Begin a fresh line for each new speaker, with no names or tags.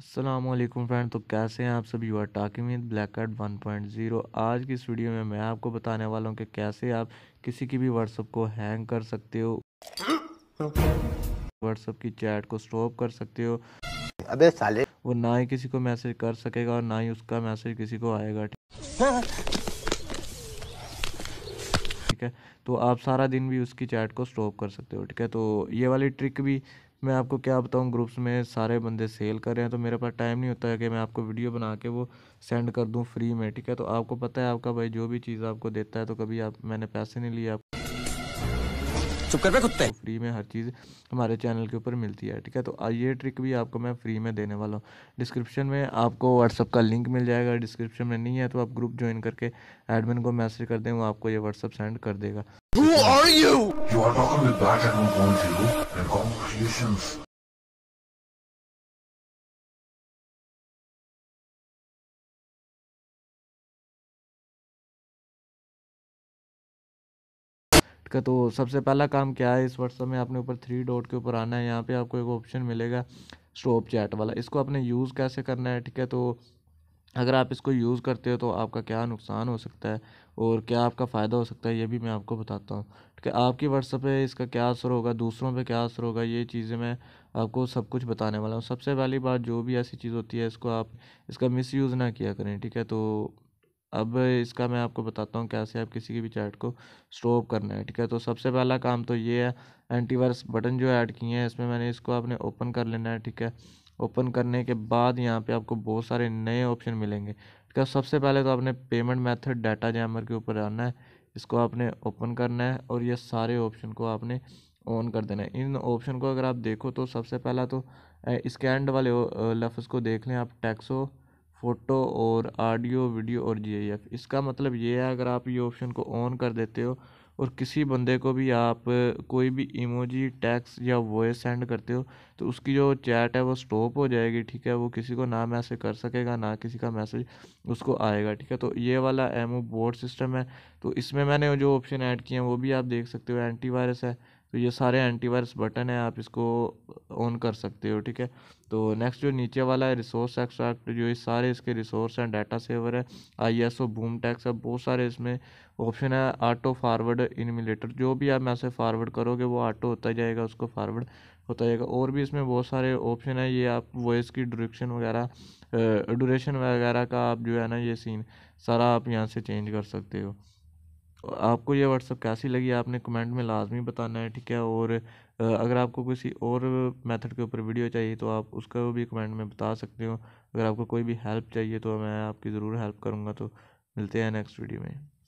Aslam friend तो कैसे हैं आप सभी we're talking with black card one point zero आज की इस वीडियो में मैं आपको बताने वाला हूं कि कैसे आप किसी की भी व्हाट्सअप को हैंग कर सकते हो व्हाट्सअप की चैट को स्टॉप कर सकते हो अबे साले वो ना ही किसी को मैसेज कर सकेगा और ना ही उसका मैसेज किसी को आएगा ठीक है तो आप सारा दिन भी उसकी चैट को स्टॉप कर सकते हो ठीक है तो ये वाली ट्रिक भी मैं आपको क्या बताऊँ ग्रुप्स में सारे बंदे सेल कर रहे हैं तो मेरे पास टाइम नहीं होता है कि मैं आपको वीडियो बना के वो सेंड कर दूँ फ्री में ठीक है तो आपको पता है आपका भाई जो भी चीज़ आपको देता है तो कभी आप मैंने पैसे नहीं लिए आप चुप कर कुत्ते फ्री में हर चीज़ हमारे चैनल के ऊपर मिलती है ठीक है तो ये ट्रिक भी आपको मैं फ्री में देने वाला हूँ डिस्क्रिप्शन में आपको व्हाट्सअप का लिंक मिल जाएगा डिस्क्रिप्शन में नहीं है तो आप ग्रुप ज्वाइन करके एडमिन को मैसेज कर दें वो आपको ये व्हाट्सअप सेंड कर देगा Who are you? You are not going to be back. I don't want you. And congratulations. का तो सबसे पहला काम क्या है इस व्हाट्सअप में आपने ऊपर थ्री डॉट के ऊपर आना है यहाँ पे आपको एक ऑप्शन मिलेगा स्टॉप चैट वाला इसको आपने यूज़ कैसे करना है ठीक है तो अगर आप इसको यूज़ करते हो तो आपका क्या नुकसान हो सकता है और क्या आपका फ़ायदा हो सकता है ये भी मैं आपको बताता हूँ कि आपकी व्हाट्सअप पे इसका क्या असर होगा दूसरों पे क्या असर होगा ये चीज़ें मैं आपको सब कुछ बताने वाला हूँ सबसे पहली बात जो भी ऐसी चीज़ होती है इसको आप इसका मिस यूज़ ना किया करें ठीक है तो अब इसका मैं आपको बताता हूँ कैसे आप किसी की भी चैट को स्टॉप करना है ठीक है तो सबसे पहला काम तो ये है एंटीवायरस बटन जो ऐड किए हैं इसमें मैंने इसको आपने ओपन कर लेना है ठीक है ओपन करने के बाद यहाँ पे आपको बहुत सारे नए ऑप्शन मिलेंगे क्या सबसे पहले तो आपने पेमेंट मेथड डाटा जैमर के ऊपर आना है इसको आपने ओपन करना है और ये सारे ऑप्शन को आपने ऑन कर देना है इन ऑप्शन को अगर आप देखो तो सबसे पहला तो स्कैंड वाले लफ्ज़ को देख लें आप टैक्सो फ़ोटो और ऑडियो वीडियो और जी इसका मतलब ये है अगर आप ये ऑप्शन को ऑन कर देते हो और किसी बंदे को भी आप कोई भी इमोजी टैक्स या वॉइस सेंड करते हो तो उसकी जो चैट है वो स्टॉप हो जाएगी ठीक है वो किसी को ना मैसेज कर सकेगा ना किसी का मैसेज उसको आएगा ठीक है तो ये वाला एमओ बोर्ड सिस्टम है तो इसमें मैंने जो ऑप्शन ऐड किए हैं वो भी आप देख सकते हो एंटी वायरस है तो ये सारे एंटीवायरस बटन है आप इसको ऑन कर सकते हो ठीक है तो नेक्स्ट जो नीचे वाला है रिसोर्स एक्सट्रैक्ट जो ये सारे इसके रिसोर्स हैं डाटा सेवर है I S O boom text है बहुत सारे इसमें ऑप्शन है ऑटो फारवर्ड इनमिलेटर जो भी आप मैसेज फारवर्ड करोगे वो ऑटो होता जाएगा उसको फारवर्ड होता जाएगा और भी इसमें बहुत सारे ऑप्शन है ये आप वॉइस की ड्यूरेक्शन वगैरह ड्यूरेशन वगैरह का आप जो है ना ये सीन सारा आप यहाँ से चेंज कर सकते हो आपको ये व्हाट्सअप कैसी लगी आपने कमेंट में लाजमी बताना है ठीक है और अगर आपको किसी और मेथड के ऊपर वीडियो चाहिए तो आप उसका भी कमेंट में बता सकते हो अगर आपको कोई भी हेल्प चाहिए तो मैं आपकी ज़रूर हेल्प करूँगा तो मिलते हैं नेक्स्ट वीडियो में